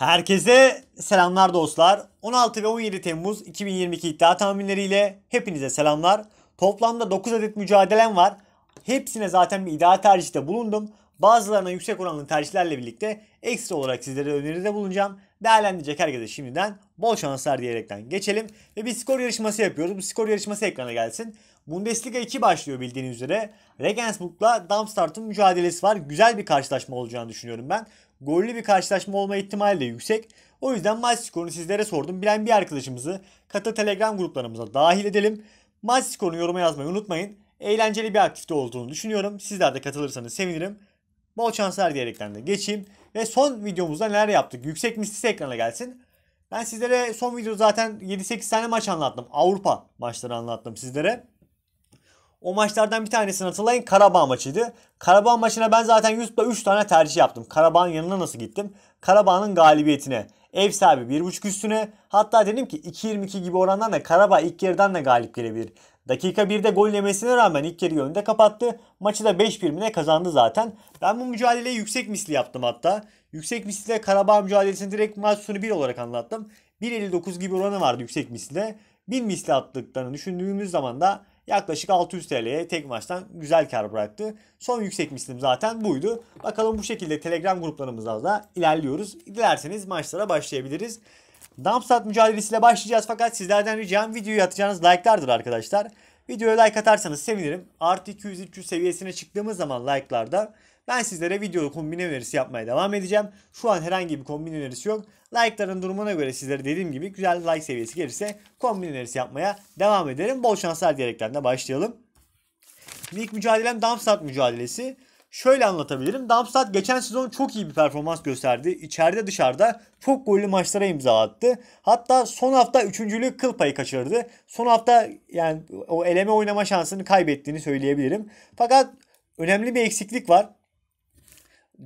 Herkese selamlar dostlar. 16 ve 17 Temmuz 2022 iddia tahminleriyle hepinize selamlar. Toplamda 9 adet mücadelem var. Hepsine zaten bir iddia tercihte bulundum. Bazılarına yüksek oranlı tercihlerle birlikte ekstra olarak sizlere öneride bulunacağım. Değerlendirecek herkese şimdiden bol şanslar diyerekten geçelim. Ve bir skor yarışması yapıyoruz. Bu skor yarışması ekrana gelsin. Bundesliga 2 başlıyor bildiğiniz üzere. Regensburg'la Darmstadt'ın mücadelesi var. Güzel bir karşılaşma olacağını düşünüyorum ben. Gollü bir karşılaşma olma ihtimali de yüksek. O yüzden maç skorunu sizlere sordum. Bilen bir arkadaşımızı Kata Telegram gruplarımıza dahil edelim. Maç skorunu yoruma yazmayı unutmayın. Eğlenceli bir aktifte olduğunu düşünüyorum. Sizler de katılırsanız sevinirim. Bol şanslar diyerekten de geçeyim. Ve son videomuzda neler yaptık? Yüksek mislisi ekrana gelsin. Ben sizlere son video zaten 7-8 tane maç anlattım. Avrupa maçları anlattım sizlere. O maçlardan bir tanesini hatırlayın Karabağ maçıydı. Karabağ maçına ben zaten 100 3 tane tercih yaptım. Karabağ'ın yanına nasıl gittim? Karabağ'ın galibiyetine. Ev sahibi 1.5 üstüne. Hatta dedim ki 2.22 gibi orandan da Karabağ ilk yerden de galip gelebilir. Dakika 1'de gol yemesine rağmen ilk yarıyı önde kapattı. Maçı da 5-1 kazandı zaten. Ben bu mücadeleyi yüksek misli yaptım hatta. Yüksek misliyle Karabağ mücadelesini direkt maç sonu 1 olarak anlattım. 1.59 gibi oranı vardı yüksek misliyle. 1000 misli attıklarını düşündüğümüz zaman da yaklaşık 600 TL'ye tek maçtan güzel kar bıraktı. Son yüksek mislim zaten buydu. Bakalım bu şekilde Telegram gruplarımızla da ilerliyoruz. Dilerseniz maçlara başlayabiliriz. Dumpstat mücadelesiyle başlayacağız fakat sizlerden ricam videoyu atacağınız like'lardır arkadaşlar. Videoya like atarsanız sevinirim. Artı 200-300 seviyesine çıktığımız zaman like'larda ben sizlere videolu kombin önerisi yapmaya devam edeceğim. Şu an herhangi bir kombin önerisi yok. Like'ların durumuna göre sizlere dediğim gibi güzel like seviyesi gelirse kombin önerisi yapmaya devam ederim. Bol şanslar diyerekten de başlayalım. İlk mücadelem Dumpstat mücadelesi. Şöyle anlatabilirim. Darmstadt geçen sezon çok iyi bir performans gösterdi. İçeride dışarıda çok gollü maçlara imza attı. Hatta son hafta üçüncülüğü kıl payı kaçırdı. Son hafta yani o eleme oynama şansını kaybettiğini söyleyebilirim. Fakat önemli bir eksiklik var.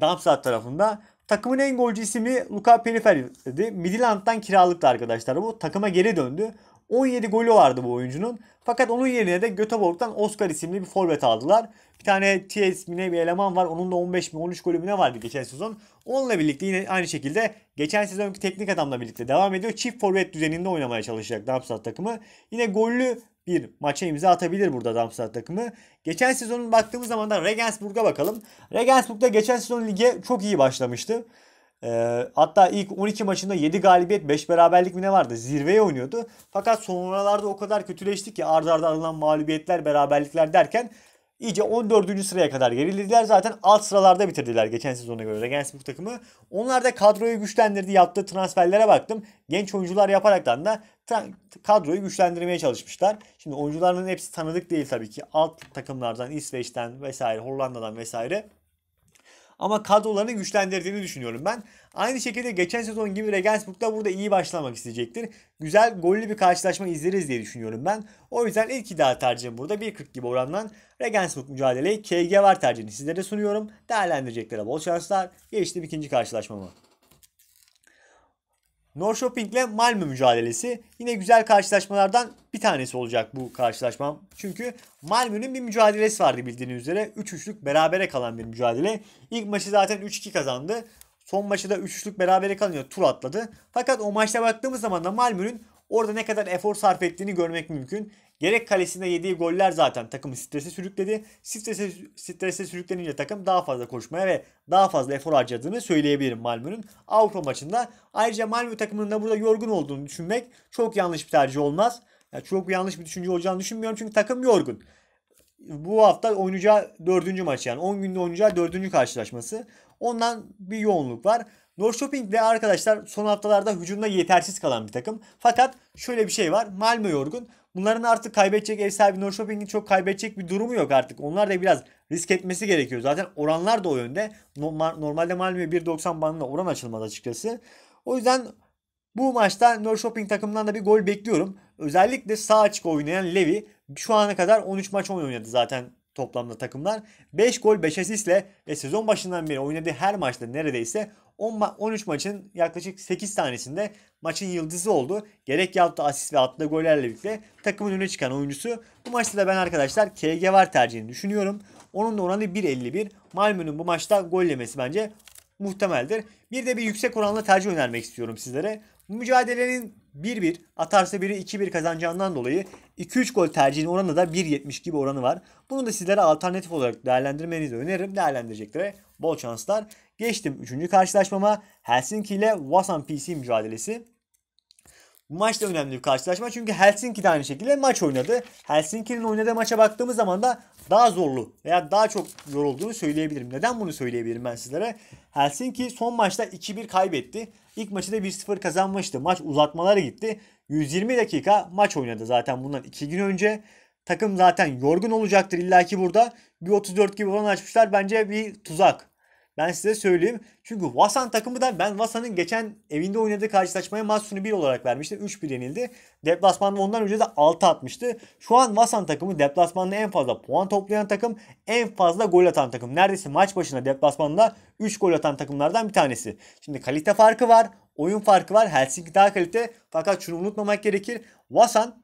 Darmstadt tarafında. Takımın en golcü ismi Luka Periferi'di. Midland'dan kiralıktı arkadaşlar bu. Takıma geri döndü. 17 golü vardı bu oyuncunun. Fakat onun yerine de Göteborg'dan Oscar isimli bir forvet aldılar. Bir tane T ismine bir eleman var. Onun da 15 mi 13 golü ne vardı geçen sezon. Onunla birlikte yine aynı şekilde geçen sezonki teknik adamla birlikte devam ediyor. Çift forvet düzeninde oynamaya çalışacak Darmstadt takımı. Yine gollü bir maça imza atabilir burada Darmstadt takımı. Geçen sezonun baktığımız zaman da Regensburg'a bakalım. Regensburg'da geçen sezon lige çok iyi başlamıştı. Ee, hatta ilk 12 maçında 7 galibiyet 5 beraberlik mi ne vardı? Zirveye oynuyordu. Fakat sonralarda o kadar kötüleşti ki ardarda arda alınan mağlubiyetler, beraberlikler derken iyice 14. sıraya kadar gerilediler. Zaten alt sıralarda bitirdiler geçen sezona göre Regensburg takımı. Onlar da kadroyu güçlendirdi. Yaptığı transferlere baktım. Genç oyuncular yaparaktan da kadroyu güçlendirmeye çalışmışlar. Şimdi oyuncuların hepsi tanıdık değil tabii ki. Alt takımlardan, İsveç'ten vesaire, Hollanda'dan vesaire ama kadrolarını güçlendirdiğini düşünüyorum ben. Aynı şekilde geçen sezon gibi Regensburg da burada iyi başlamak isteyecektir. Güzel gollü bir karşılaşma izleriz diye düşünüyorum ben. O yüzden ilk iddia tercihim burada 1.40 gibi orandan Regensburg mücadeleyi KG var tercihini sizlere sunuyorum. Değerlendirecekler bol şanslar. Geçtim ikinci karşılaşmama. Shopping ile Malmö mücadelesi yine güzel karşılaşmalardan bir tanesi olacak bu karşılaşmam. Çünkü Malmö'nün bir mücadelesi vardı bildiğiniz üzere. 3-3'lük berabere kalan bir mücadele. İlk maçı zaten 3-2 kazandı. Son maçı da 3-3'lük berabere kalınca tur atladı. Fakat o maçta baktığımız zaman da Malmö'nün Orada ne kadar efor sarf ettiğini görmek mümkün. Gerek kalesinde yediği goller zaten takımı strese sürükledi. Strese, strese sürüklenince takım daha fazla koşmaya ve daha fazla efor harcadığını söyleyebilirim Malmö'nün Avrupa maçında. Ayrıca Malmö takımının da burada yorgun olduğunu düşünmek çok yanlış bir tercih olmaz. Yani çok yanlış bir düşünce olacağını düşünmüyorum çünkü takım yorgun bu hafta oynayacağı dördüncü maç yani 10 günde oynayacağı dördüncü karşılaşması. Ondan bir yoğunluk var. North Shopping de arkadaşlar son haftalarda hücumda yetersiz kalan bir takım. Fakat şöyle bir şey var. Malmö yorgun. Bunların artık kaybedecek ev sahibi North Shopping'in çok kaybedecek bir durumu yok artık. Onlar da biraz risk etmesi gerekiyor. Zaten oranlar da o yönde. Normalde Malmö 1.90 bandında oran açılmaz açıkçası. O yüzden bu maçta North Shopping takımından da bir gol bekliyorum. Özellikle sağ açık oynayan Levi şu ana kadar 13 maç oynadı zaten toplamda takımlar. 5 gol 5 asistle ve sezon başından beri oynadığı her maçta neredeyse 10 ma 13 maçın yaklaşık 8 tanesinde maçın yıldızı oldu. Gerek yaptığı asist ve attığı gollerle birlikte takımın öne çıkan oyuncusu. Bu maçta da ben arkadaşlar KG var tercihini düşünüyorum. Onun da oranı 1.51. Malmö'nün bu maçta gol yemesi bence muhtemeldir. Bir de bir yüksek oranlı tercih önermek istiyorum sizlere. Bu mücadelenin 1-1 atarsa biri 2-1 kazanacağından dolayı 2-3 gol tercihinin oranı da 1.70 gibi oranı var. Bunu da sizlere alternatif olarak değerlendirmenizi öneririm. Değerlendireceklere bol şanslar. Geçtim 3. karşılaşmama Helsinki ile Wasan PC mücadelesi. Bu maç da önemli bir karşılaşma çünkü Helsinki de aynı şekilde maç oynadı. Helsinki'nin oynadığı maça baktığımız zaman da daha zorlu veya daha çok yorulduğunu söyleyebilirim. Neden bunu söyleyebilirim ben sizlere? Helsinki son maçta 2-1 kaybetti. İlk maçı da 1-0 kazanmıştı. Maç uzatmalara gitti. 120 dakika maç oynadı zaten bundan 2 gün önce. Takım zaten yorgun olacaktır illaki burada. Bir 34 gibi falan açmışlar. Bence bir tuzak. Ben size söyleyeyim. Çünkü Vasan takımı da ben Vasan'ın geçen evinde oynadığı karşılaşmaya Matsuni 1 olarak vermişti. 3-1 yenildi. Deplasmanda ondan önce de 6 atmıştı. Şu an Vasan takımı deplasmanda en fazla puan toplayan takım, en fazla gol atan takım. Neredeyse maç başına deplasmanda 3 gol atan takımlardan bir tanesi. Şimdi kalite farkı var. Oyun farkı var. Helsinki daha kalite. Fakat şunu unutmamak gerekir. Vasan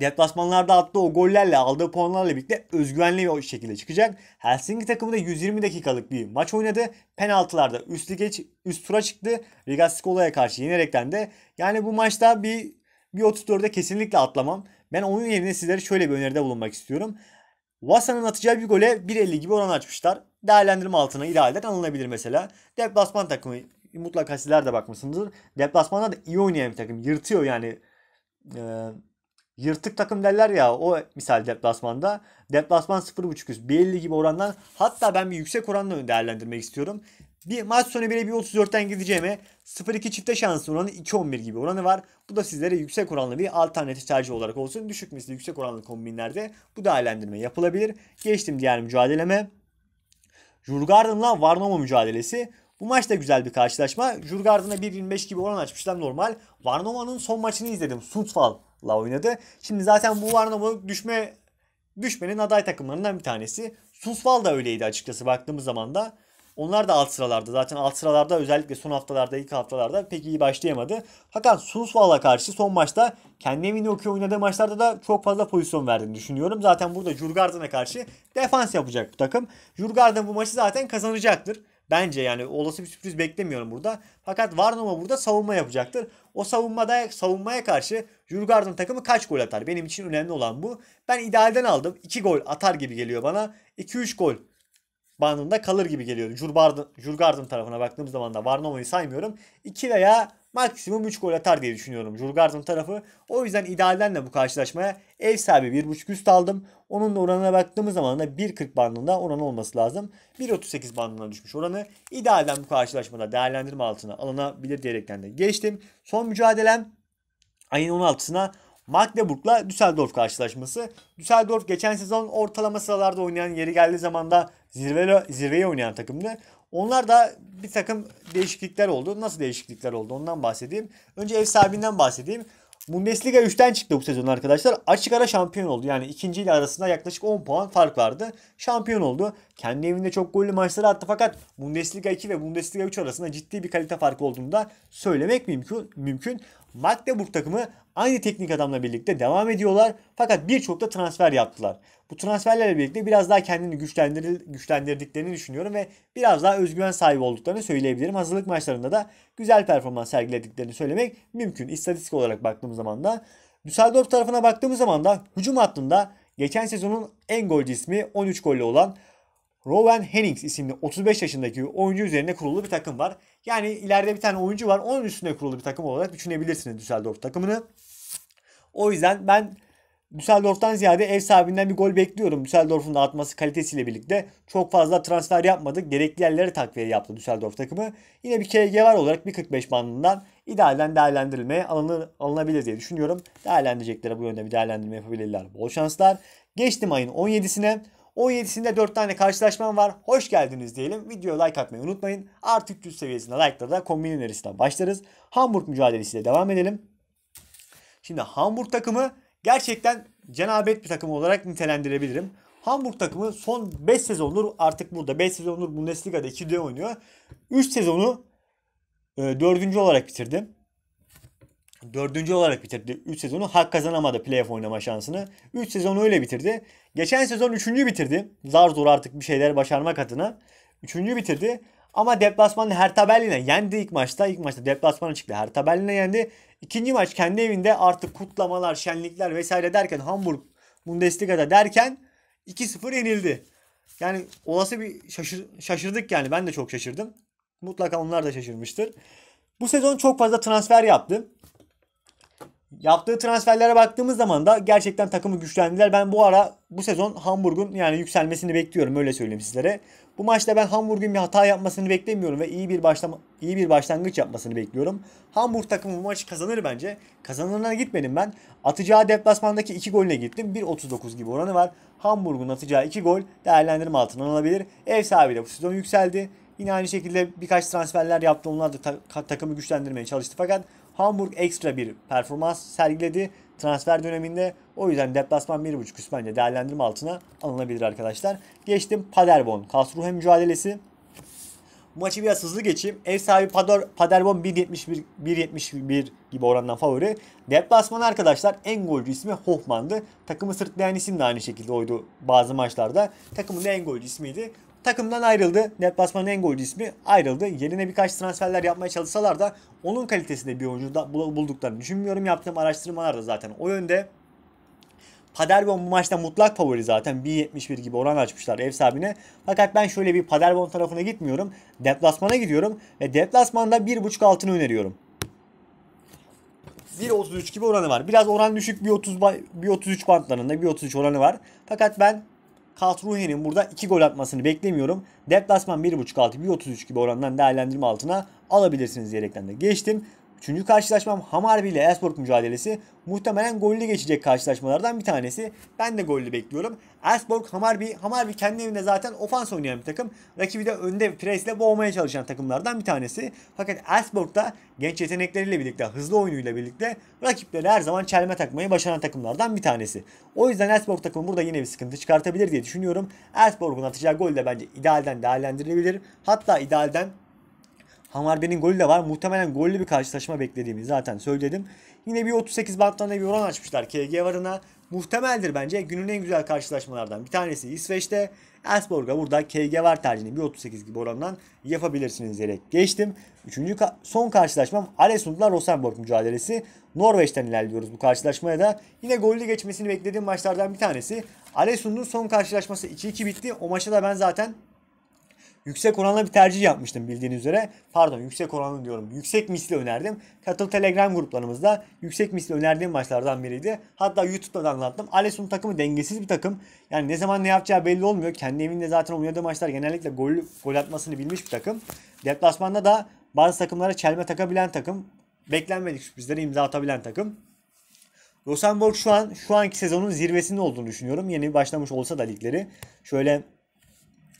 Deplasmanlarda attığı o gollerle aldığı puanlarla birlikte özgüvenli bir şekilde çıkacak. Helsinki takımı da 120 dakikalık bir maç oynadı. Penaltılarda üst, lige, üst tura çıktı. Riga Skola'ya karşı yenerekten de. Yani bu maçta bir, bir 34'e kesinlikle atlamam. Ben oyun yerine sizlere şöyle bir öneride bulunmak istiyorum. Vasa'nın atacağı bir gole 1.50 gibi oran açmışlar. Değerlendirme altına idealden alınabilir mesela. Deplasman takımı mutlaka sizler de bakmışsınızdır. Deplasmanda da iyi oynayan bir takım. Yırtıyor yani. Ee, Yırtık takım derler ya o misal deplasmanda. Deplasman 0.5 üst 1.50 gibi orandan hatta ben bir yüksek oranla değerlendirmek istiyorum. Bir maç sonu bile 1'e 1.34'ten gideceğime 0.2 çifte şansı oranı 2.11 gibi oranı var. Bu da sizlere yüksek oranlı bir alternatif tercih olarak olsun. Düşük misli yüksek oranlı kombinlerde bu değerlendirme yapılabilir. Geçtim diğer mücadeleme. Jurgarden'la Varnoma mücadelesi. Bu maç da güzel bir karşılaşma. Jurgarden'a 1.25 gibi oran açmışlar normal. Varnoma'nın son maçını izledim. Sutfal la oynadı. Şimdi zaten bu Varnamo düşme düşmenin aday takımlarından bir tanesi. Sundsvall da öyleydi açıkçası baktığımız zaman da. Onlar da alt sıralarda. Zaten alt sıralarda özellikle son haftalarda, ilk haftalarda pek iyi başlayamadı. Fakat Sundsvall'a karşı son maçta kendi evinde okuyor oynadığı maçlarda da çok fazla pozisyon verdiğini düşünüyorum. Zaten burada Jurgarden'a karşı defans yapacak bu takım. Jurgarden bu maçı zaten kazanacaktır. Bence yani olası bir sürpriz beklemiyorum burada. Fakat Varnoma burada savunma yapacaktır. O savunmada savunmaya karşı Jurgardın takımı kaç gol atar? Benim için önemli olan bu. Ben idealden aldım. 2 gol atar gibi geliyor bana. 2-3 gol bandında kalır gibi geliyor. Jurgardın Jurgarden tarafına baktığım zaman da Varnoma'yı saymıyorum. 2 veya maksimum 3 gol atar diye düşünüyorum Jurgard'ın tarafı. O yüzden idealden de bu karşılaşmaya ev sahibi 1.5 üst aldım. Onun da oranına baktığımız zaman da 1.40 bandında oran olması lazım. 1.38 bandına düşmüş oranı. İdealden bu karşılaşmada değerlendirme altına alınabilir diyerekten de geçtim. Son mücadelem ayın 16'sına Magdeburg'la Düsseldorf karşılaşması. Düsseldorf geçen sezon ortalama sıralarda oynayan yeri geldiği zaman da zirveye zirveye oynayan takımdı. Onlar da bir takım değişiklikler oldu. Nasıl değişiklikler oldu ondan bahsedeyim. Önce ev sahibinden bahsedeyim. Bundesliga 3'ten çıktı bu sezon arkadaşlar. Açık ara şampiyon oldu. Yani ikinci ile arasında yaklaşık 10 puan fark vardı. Şampiyon oldu. Kendi evinde çok gollü maçları attı fakat Bundesliga 2 ve Bundesliga 3 arasında ciddi bir kalite farkı olduğunu da söylemek mümkün. mümkün. Magdeburg takımı Aynı teknik adamla birlikte devam ediyorlar fakat birçok da transfer yaptılar. Bu transferlerle birlikte biraz daha kendini güçlendirdiklerini düşünüyorum ve biraz daha özgüven sahibi olduklarını söyleyebilirim. Hazırlık maçlarında da güzel performans sergilediklerini söylemek mümkün. İstatistik olarak baktığımız zaman da Düsseldorf tarafına baktığımız zaman da hücum hattında geçen sezonun en golcü ismi 13 golle olan Rowan Hennings isimli 35 yaşındaki oyuncu üzerine kurulu bir takım var. Yani ileride bir tane oyuncu var. Onun üstüne kurulu bir takım olarak düşünebilirsiniz Düsseldorf takımını. O yüzden ben Düsseldorf'tan ziyade ev sahibinden bir gol bekliyorum. Düsseldorf'un da atması kalitesiyle birlikte çok fazla transfer yapmadık, Gerekli yerlere takviye yaptı Düsseldorf takımı. Yine bir KG var olarak 1.45 bandından idealen değerlendirilmeye alınır, alınabilir diye düşünüyorum. Değerlendirecekleri bu yönde bir değerlendirme yapabilirler. Bol şanslar. Geçtim ayın 17'sine. 17'sinde 4 tane karşılaşmam var. Hoş geldiniz diyelim. Videoya like atmayı unutmayın. Artık 300 seviyesinde like'la da kombin önerisinden başlarız. Hamburg mücadelesiyle devam edelim. Şimdi Hamburg takımı gerçekten cenabet bir takım olarak nitelendirebilirim. Hamburg takımı son 5 sezondur artık burada 5 sezondur Bundesliga'da 2'de oynuyor. 3 sezonu 4. E, olarak bitirdim. Dördüncü olarak bitirdi. 3 sezonu hak kazanamadı playoff oynama şansını. 3 sezonu öyle bitirdi. Geçen sezon 3. bitirdi. Zar zor artık bir şeyler başarmak adına. 3. bitirdi. Ama deplasmanı Hertha Berlin'e yendi ilk maçta. İlk maçta deplasmana çıktı. Hertha Berlin'e yendi. İkinci maç kendi evinde artık kutlamalar, şenlikler vesaire derken Hamburg Bundesliga'da derken 2-0 yenildi. Yani olası bir şaşır, şaşırdık yani. Ben de çok şaşırdım. Mutlaka onlar da şaşırmıştır. Bu sezon çok fazla transfer yaptı. Yaptığı transferlere baktığımız zaman da gerçekten takımı güçlendiler. Ben bu ara bu sezon Hamburg'un yani yükselmesini bekliyorum öyle söyleyeyim sizlere. Bu maçta ben Hamburg'un bir hata yapmasını beklemiyorum ve iyi bir başlama iyi bir başlangıç yapmasını bekliyorum. Hamburg takımı bu maçı kazanır bence. Kazanırına gitmedim ben. Atacağı deplasmandaki 2 golüne gittim. 1.39 gibi oranı var. Hamburg'un atacağı 2 gol değerlendirme altına alabilir. Ev sahibi de bu sezon yükseldi. Yine aynı şekilde birkaç transferler yaptı. Onlar da ta takımı güçlendirmeye çalıştı. Fakat Hamburg ekstra bir performans sergiledi transfer döneminde. O yüzden deplasman 1.5 üst bence değerlendirme altına alınabilir arkadaşlar. Geçtim Paderborn. Karlsruhe mücadelesi. Maçı biraz hızlı geçeyim. Ev sahibi Pador, Paderborn 1.71 1.71 gibi orandan favori. Deplasman arkadaşlar en golcü ismi Hoffman'dı. Takımı sırtlayan isim de aynı şekilde oydu bazı maçlarda. Takımın en golcü ismiydi takımdan ayrıldı. Deplasmanın en golcü ismi ayrıldı. Yerine birkaç transferler yapmaya çalışsalar da onun kalitesinde bir oyuncu da bulduklarını düşünmüyorum. Yaptığım araştırmalar da zaten o yönde. Paderborn bu maçta mutlak favori zaten. 1.71 gibi oran açmışlar ev sahibine. Fakat ben şöyle bir Paderborn tarafına gitmiyorum. Deplasmana gidiyorum ve deplasmanda 1.5 altını öneriyorum. 1.33 gibi oranı var. Biraz oran düşük 1.30 1.33 bantlarında 1.33 oranı var. Fakat ben Kaltruhe'nin burada 2 gol atmasını beklemiyorum. Deplasman 1.5 altı 1.33 gibi orandan değerlendirme altına alabilirsiniz diyerekten de geçtim. Üçüncü karşılaşmam Hamarbi ile Elsport mücadelesi muhtemelen gollü geçecek karşılaşmalardan bir tanesi. Ben de gollü bekliyorum. Elsport Hamarbi, Hamarbi kendi evinde zaten ofans oynayan bir takım. Rakibi de önde presle boğmaya çalışan takımlardan bir tanesi. Fakat Elsport da genç yetenekleriyle birlikte, hızlı oyunuyla birlikte rakipleri her zaman çelme takmayı başaran takımlardan bir tanesi. O yüzden Elsport takımı burada yine bir sıkıntı çıkartabilir diye düşünüyorum. Elsport'un atacağı gol de bence idealden değerlendirilebilir. Hatta idealden Hamarbe'nin golü de var. Muhtemelen gollü bir karşılaşma beklediğimi zaten söyledim. Yine bir 38 banttan bir oran açmışlar KG varına. Muhtemeldir bence günün en güzel karşılaşmalardan bir tanesi İsveç'te. Elsborg'a burada KG var tercihini 38 gibi orandan yapabilirsiniz diyerek geçtim. Üçüncü ka son karşılaşmam Alessund'la Rosenborg mücadelesi. Norveç'ten ilerliyoruz bu karşılaşmaya da. Yine gollü geçmesini beklediğim maçlardan bir tanesi. Alesund'un son karşılaşması 2-2 bitti. O maça da ben zaten Yüksek oranlı bir tercih yapmıştım bildiğiniz üzere. Pardon yüksek oranlı diyorum. Yüksek misli önerdim. Katıl Telegram gruplarımızda yüksek misli önerdiğim maçlardan biriydi. Hatta YouTube'da da anlattım. Alessun takımı dengesiz bir takım. Yani ne zaman ne yapacağı belli olmuyor. Kendi evinde zaten oynadığı maçlar genellikle gol, gol atmasını bilmiş bir takım. Deplasmanda da bazı takımlara çelme takabilen takım. Beklenmedik sürprizlere imza atabilen takım. Rosenborg şu an şu anki sezonun zirvesinde olduğunu düşünüyorum. Yeni başlamış olsa da ligleri. Şöyle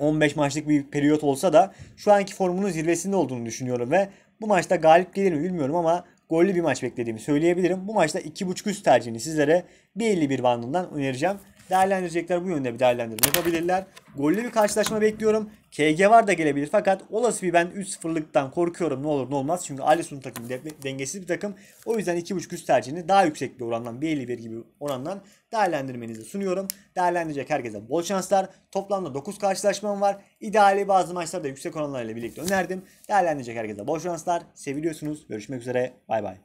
15 maçlık bir periyot olsa da şu anki formunun zirvesinde olduğunu düşünüyorum ve bu maçta galip gelir mi bilmiyorum ama gollü bir maç beklediğimi söyleyebilirim. Bu maçta 2.5 üst tercihini sizlere 1.51 bandından önereceğim. Değerlendirecekler bu yönde bir değerlendirme yapabilirler. Gollü bir karşılaşma bekliyorum. KG var da gelebilir fakat olası bir ben 3-0'lıktan korkuyorum ne olur ne olmaz. Çünkü Alisson'un takımı dengesiz bir takım. O yüzden 2.5 üst tercihini daha yüksek bir orandan 1.51 gibi orandan değerlendirmenizi sunuyorum. Değerlendirecek herkese bol şanslar. Toplamda 9 karşılaşmam var. İdeali bazı maçlarda yüksek oranlarla birlikte önerdim. Değerlendirecek herkese bol şanslar. Seviliyorsunuz. Görüşmek üzere. Bay bay.